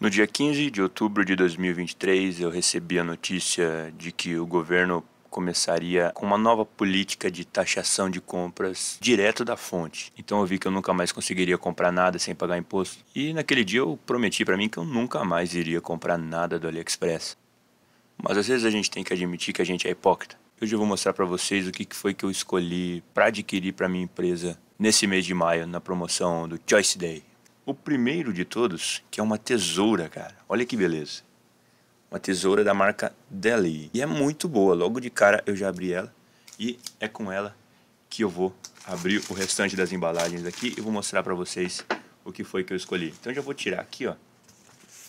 No dia 15 de outubro de 2023, eu recebi a notícia de que o governo começaria com uma nova política de taxação de compras direto da fonte. Então eu vi que eu nunca mais conseguiria comprar nada sem pagar imposto. E naquele dia eu prometi para mim que eu nunca mais iria comprar nada do AliExpress. Mas às vezes a gente tem que admitir que a gente é hipócrita. Hoje eu vou mostrar para vocês o que foi que eu escolhi para adquirir para minha empresa nesse mês de maio na promoção do Choice Day. O primeiro de todos, que é uma tesoura, cara. Olha que beleza. Uma tesoura da marca Deli. E é muito boa. Logo de cara eu já abri ela. E é com ela que eu vou abrir o restante das embalagens aqui e vou mostrar para vocês o que foi que eu escolhi. Então já vou tirar aqui, ó.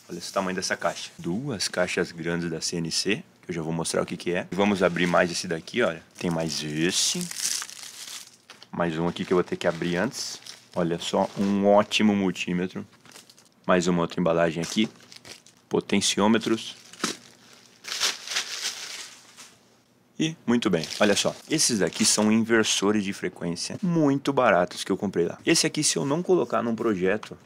Olha o tamanho dessa caixa. Duas caixas grandes da CNC. Eu já vou mostrar o que que é. Vamos abrir mais esse daqui, olha. Tem mais esse. Mais um aqui que eu vou ter que abrir antes. Olha só, um ótimo multímetro. Mais uma outra embalagem aqui. Potenciômetros. E muito bem, olha só, esses daqui são inversores de frequência muito baratos que eu comprei lá. Esse aqui, se eu não colocar num projeto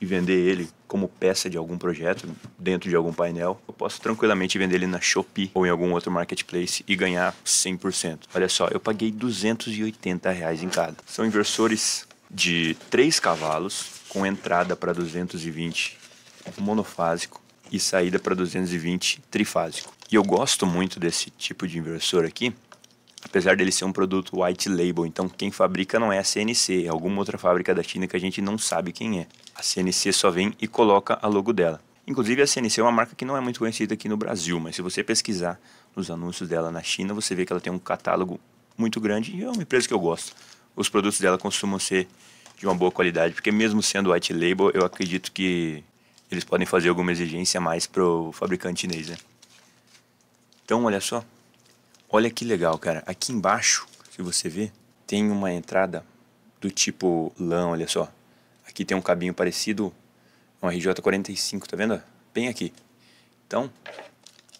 e vender ele como peça de algum projeto, dentro de algum painel, eu posso tranquilamente vender ele na Shopee ou em algum outro marketplace e ganhar 100%. Olha só, eu paguei 280 reais em cada. São inversores de 3 cavalos, com entrada para 220 monofásico e saída para 220 trifásico. E eu gosto muito desse tipo de inversor aqui, apesar dele ser um produto white label, então quem fabrica não é a CNC, é alguma outra fábrica da China que a gente não sabe quem é. A CNC só vem e coloca a logo dela. Inclusive a CNC é uma marca que não é muito conhecida aqui no Brasil, mas se você pesquisar nos anúncios dela na China, você vê que ela tem um catálogo muito grande e é uma empresa que eu gosto os produtos dela costumam ser de uma boa qualidade, porque mesmo sendo white label, eu acredito que eles podem fazer alguma exigência mais pro fabricante chinês, né? Então, olha só. Olha que legal, cara. Aqui embaixo, se você ver, tem uma entrada do tipo lã, olha só. Aqui tem um cabinho parecido, um RJ45, tá vendo? Bem aqui. Então,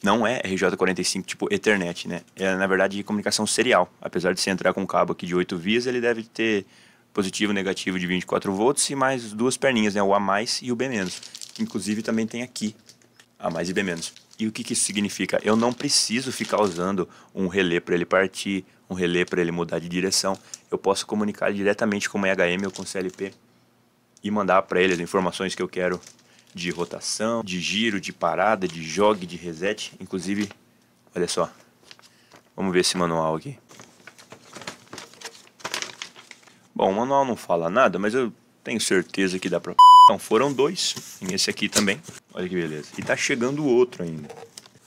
não é RJ45 tipo Ethernet, né? É, na verdade, de comunicação serial. Apesar de você entrar com um cabo aqui de 8 vias, ele deve ter positivo negativo de 24 volts e mais duas perninhas, né? O A mais e o B menos. Inclusive também tem aqui A mais e B menos. E o que, que isso significa? Eu não preciso ficar usando um relé para ele partir, um relé para ele mudar de direção. Eu posso comunicar diretamente com o EHM ou com o CLP e mandar para ele as informações que eu quero de rotação, de giro, de parada, de jogue, de reset. Inclusive, olha só. Vamos ver esse manual aqui. Bom, o manual não fala nada, mas eu tenho certeza que dá pra... Então, foram dois. E esse aqui também. Olha que beleza. E tá chegando o outro ainda.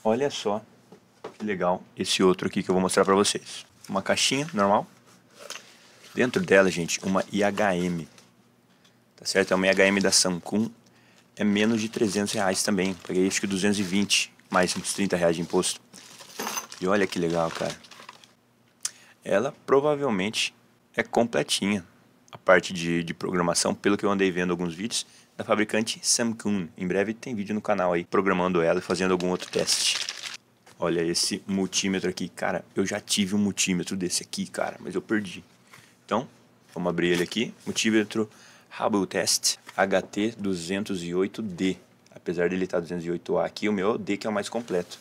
Olha só que legal esse outro aqui que eu vou mostrar pra vocês. Uma caixinha normal. Dentro dela, gente, uma IHM. Tá certo? É uma IHM da Samsung é menos de 300 reais também. Paguei acho que 220, mais uns 30 reais de imposto. E olha que legal, cara. Ela provavelmente é completinha. A parte de, de programação, pelo que eu andei vendo alguns vídeos, da fabricante Samsung. Em breve tem vídeo no canal aí, programando ela e fazendo algum outro teste. Olha esse multímetro aqui. Cara, eu já tive um multímetro desse aqui, cara, mas eu perdi. Então, vamos abrir ele aqui. Multímetro Hubble Test HT 208D. Apesar dele tá estar 208A aqui, o meu é o D que é o mais completo.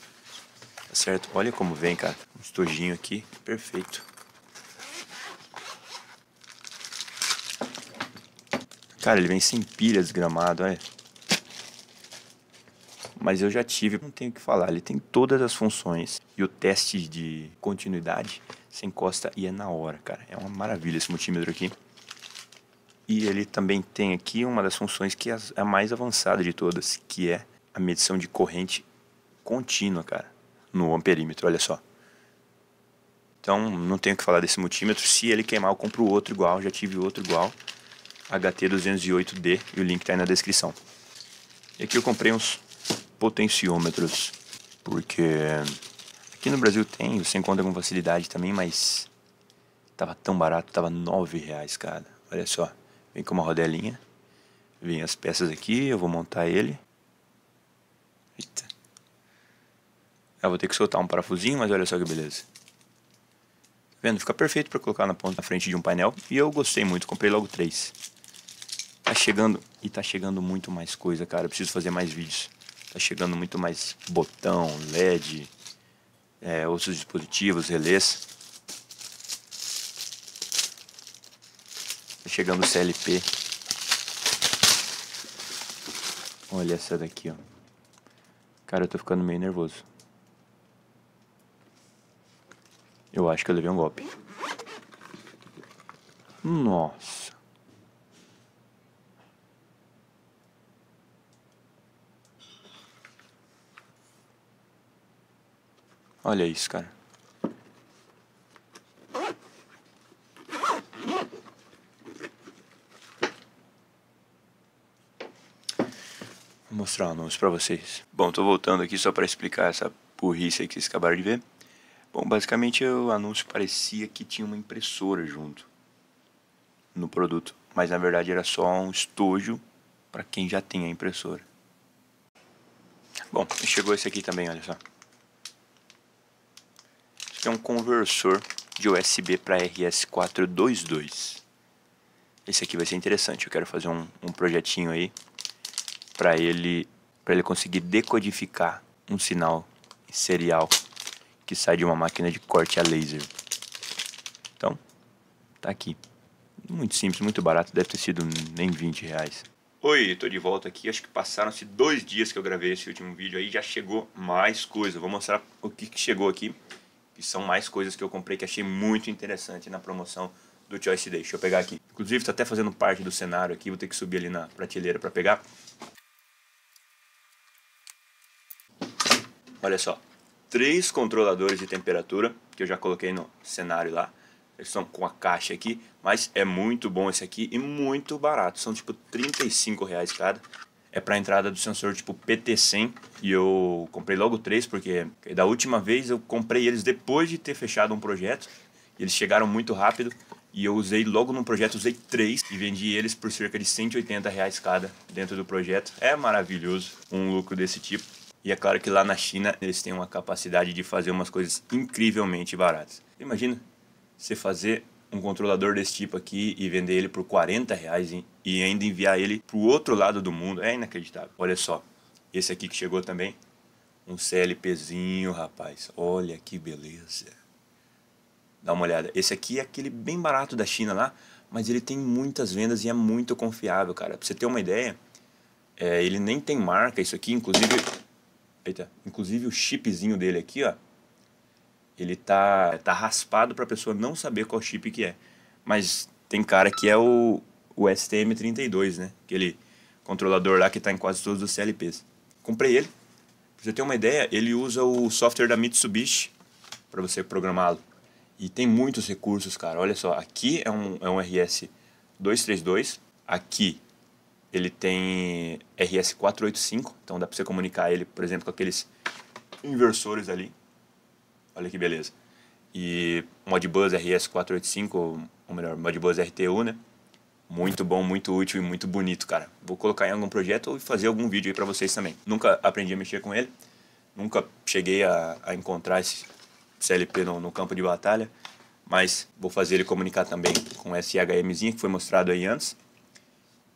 Tá certo? Olha como vem, cara. Um estojinho aqui, perfeito. Cara, ele vem sem pilha desgramado, olha. Mas eu já tive, não tenho o que falar. Ele tem todas as funções. E o teste de continuidade, você encosta e é na hora, cara. É uma maravilha esse multímetro aqui. E ele também tem aqui uma das funções que é a mais avançada de todas, que é a medição de corrente contínua, cara, no amperímetro, olha só. Então, não tenho que falar desse multímetro. Se ele queimar, eu compro outro igual, já tive outro igual, HT208D, e o link tá aí na descrição. E aqui eu comprei uns potenciômetros, porque aqui no Brasil tem, você encontra com facilidade também, mas tava tão barato, tava 9 reais, cara. Olha só. Vem com uma rodelinha. Vem as peças aqui, eu vou montar ele. Eita. Eu ah, vou ter que soltar um parafusinho, mas olha só que beleza. Tá vendo? Fica perfeito para colocar na ponta da frente de um painel. E eu gostei muito, comprei logo três. Tá chegando, e tá chegando muito mais coisa, cara. Eu preciso fazer mais vídeos. Tá chegando muito mais botão, LED, é, outros dispositivos, relés. Chegando o CLP. Olha essa daqui, ó. Cara, eu tô ficando meio nervoso. Eu acho que eu levei um golpe. Nossa. Olha isso, cara. mostrar o anúncio para vocês. Bom, tô voltando aqui só para explicar essa burrice aí que vocês acabaram de ver. Bom, basicamente o anúncio parecia que tinha uma impressora junto no produto, mas na verdade era só um estojo para quem já tem a impressora. Bom, chegou esse aqui também, olha só. Isso aqui é um conversor de USB para RS422. Esse aqui vai ser interessante, eu quero fazer um, um projetinho aí para ele para ele conseguir decodificar um sinal serial que sai de uma máquina de corte a laser. Então, tá aqui. Muito simples, muito barato, deve ter sido nem 20 reais. Oi, tô de volta aqui. Acho que passaram-se dois dias que eu gravei esse último vídeo aí já chegou mais coisa. Vou mostrar o que, que chegou aqui, que são mais coisas que eu comprei que achei muito interessante na promoção do Choice Day. Deixa eu pegar aqui. Inclusive, tá até fazendo parte do cenário aqui, vou ter que subir ali na prateleira para pegar. Olha só, três controladores de temperatura, que eu já coloquei no cenário lá. Eles estão com a caixa aqui, mas é muito bom esse aqui e muito barato. São tipo 35 reais cada. É para entrada do sensor tipo PT100 e eu comprei logo três porque da última vez eu comprei eles depois de ter fechado um projeto. Eles chegaram muito rápido e eu usei logo num projeto, usei três e vendi eles por cerca de 180 reais cada dentro do projeto. É maravilhoso um lucro desse tipo. E é claro que lá na China eles têm uma capacidade de fazer umas coisas incrivelmente baratas. Imagina você fazer um controlador desse tipo aqui e vender ele por 40 reais e ainda enviar ele para o outro lado do mundo. É inacreditável. Olha só, esse aqui que chegou também, um CLPzinho, rapaz. Olha que beleza. Dá uma olhada. Esse aqui é aquele bem barato da China lá, mas ele tem muitas vendas e é muito confiável, cara. Pra você ter uma ideia, é, ele nem tem marca isso aqui. Inclusive, Eita, inclusive o chipzinho dele aqui, ó, ele tá, tá raspado para a pessoa não saber qual chip que é. Mas tem cara que é o, o STM32, né? Aquele controlador lá que tá em quase todos os CLPs. Comprei ele. Pra você ter uma ideia, ele usa o software da Mitsubishi para você programá-lo. E tem muitos recursos, cara. Olha só, aqui é um, é um RS 232, aqui ele tem RS485, então dá para você comunicar ele, por exemplo, com aqueles inversores ali. Olha que beleza. E Modbus RS485, ou melhor, Modbus RTU, né? Muito bom, muito útil e muito bonito, cara. Vou colocar em algum projeto ou fazer algum vídeo aí para vocês também. Nunca aprendi a mexer com ele, nunca cheguei a, a encontrar esse CLP no, no, campo de batalha, mas vou fazer ele comunicar também com esse HMzinho que foi mostrado aí antes.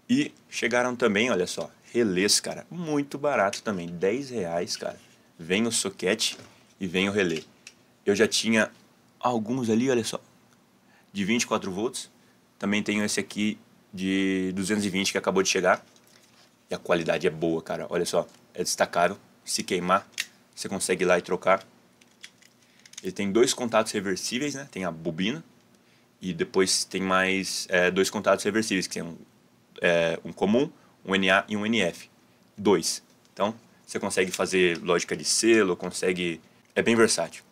E chegaram também, olha só, relés, cara. Muito barato também, 10 reais, cara. Vem o soquete e vem o relé. Eu já tinha alguns ali, olha só, de 24 volts. Também tenho esse aqui de 220 que acabou de chegar. E a qualidade é boa, cara. Olha só, é destacável. Se queimar, você consegue ir lá e trocar. Ele tem dois contatos reversíveis, né? Tem a bobina e depois tem mais é, dois contatos reversíveis, que são é, um comum, um NA e um NF. Dois. Então, você consegue fazer lógica de selo, consegue. É bem versátil.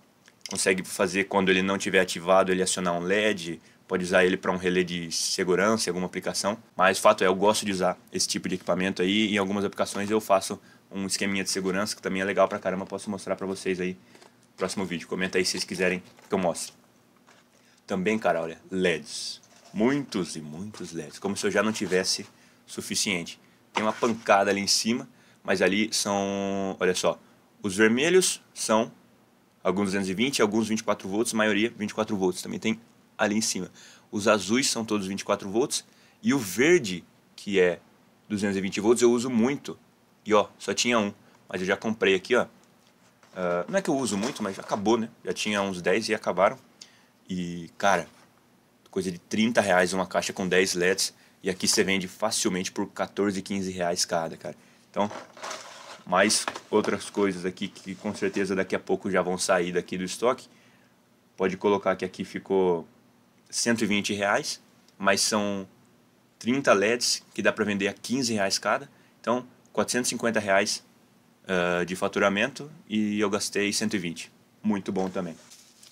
Consegue fazer quando ele não tiver ativado, ele acionar um LED, pode usar ele para um relé de segurança, alguma aplicação. Mas fato é, eu gosto de usar esse tipo de equipamento aí e em algumas aplicações eu faço um esqueminha de segurança que também é legal pra caramba, posso mostrar para vocês aí no próximo vídeo. Comenta aí se vocês quiserem que eu mostre. Também, cara, olha, é LEDs. Muitos e muitos LEDs, como se eu já não tivesse suficiente. Tem uma pancada ali em cima, mas ali são, olha só, os vermelhos são alguns 220, alguns 24 volts, maioria 24 volts, também tem ali em cima. Os azuis são todos 24 volts e o verde, que é 220 volts, eu uso muito. E ó, só tinha um, mas eu já comprei aqui, ó. Uh, não é que eu uso muito, mas acabou, né? Já tinha uns 10 e acabaram. E, cara, coisa de 30 reais uma caixa com 10 LEDs. E aqui você vende facilmente por 14, 15 reais cada, cara. Então, mais outras coisas aqui que com certeza daqui a pouco já vão sair daqui do estoque. Pode colocar que aqui ficou 120 reais, mas são 30 LEDs que dá para vender a 15 reais cada. Então, 450 reais uh, de faturamento e eu gastei 120. Muito bom também.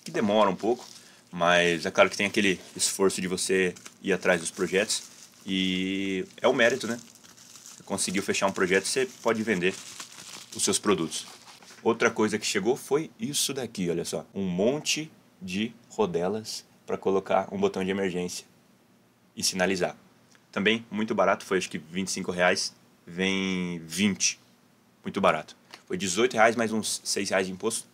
Que demora um pouco, mas é claro que tem aquele esforço de você ir atrás dos projetos e é o um mérito, né? Você conseguiu fechar um projeto, você pode vender os seus produtos. Outra coisa que chegou foi isso daqui, olha só, um monte de rodelas para colocar um botão de emergência e sinalizar. Também muito barato, foi acho que 25 reais, vem 20, muito barato. Foi 18 reais mais uns 6 reais de imposto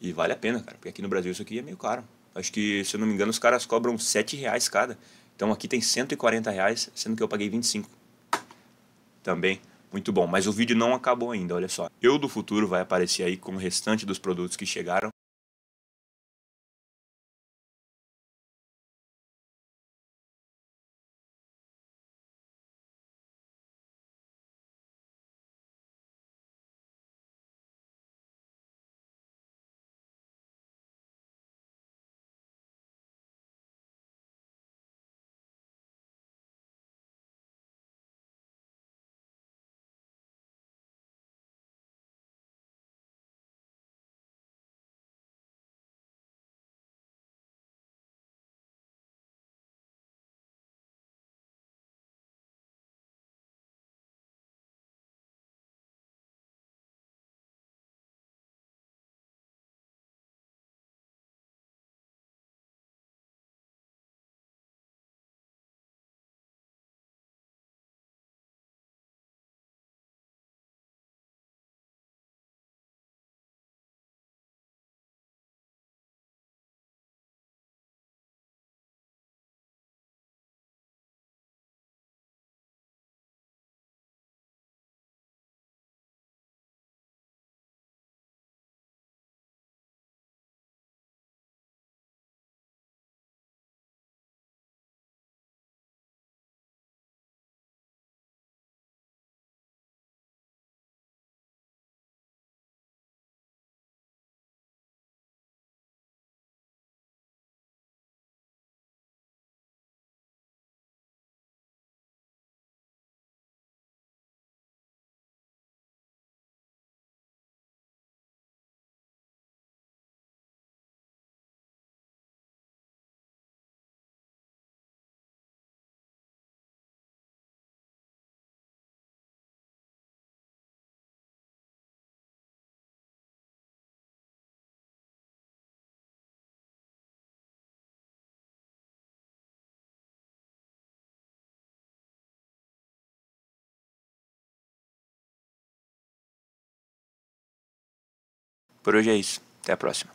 e vale a pena, cara, porque aqui no Brasil isso aqui é meio caro. Acho que, se eu não me engano, os caras cobram 7 reais cada. Então aqui tem 140 reais, sendo que eu paguei 25. Também muito bom, mas o vídeo não acabou ainda, olha só. Eu do futuro vai aparecer aí com o restante dos produtos que chegaram Por hoje é isso. Até a próxima.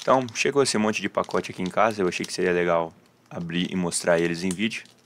Então, chegou esse monte de pacote aqui em casa. Eu achei que seria legal abrir e mostrar eles em vídeo.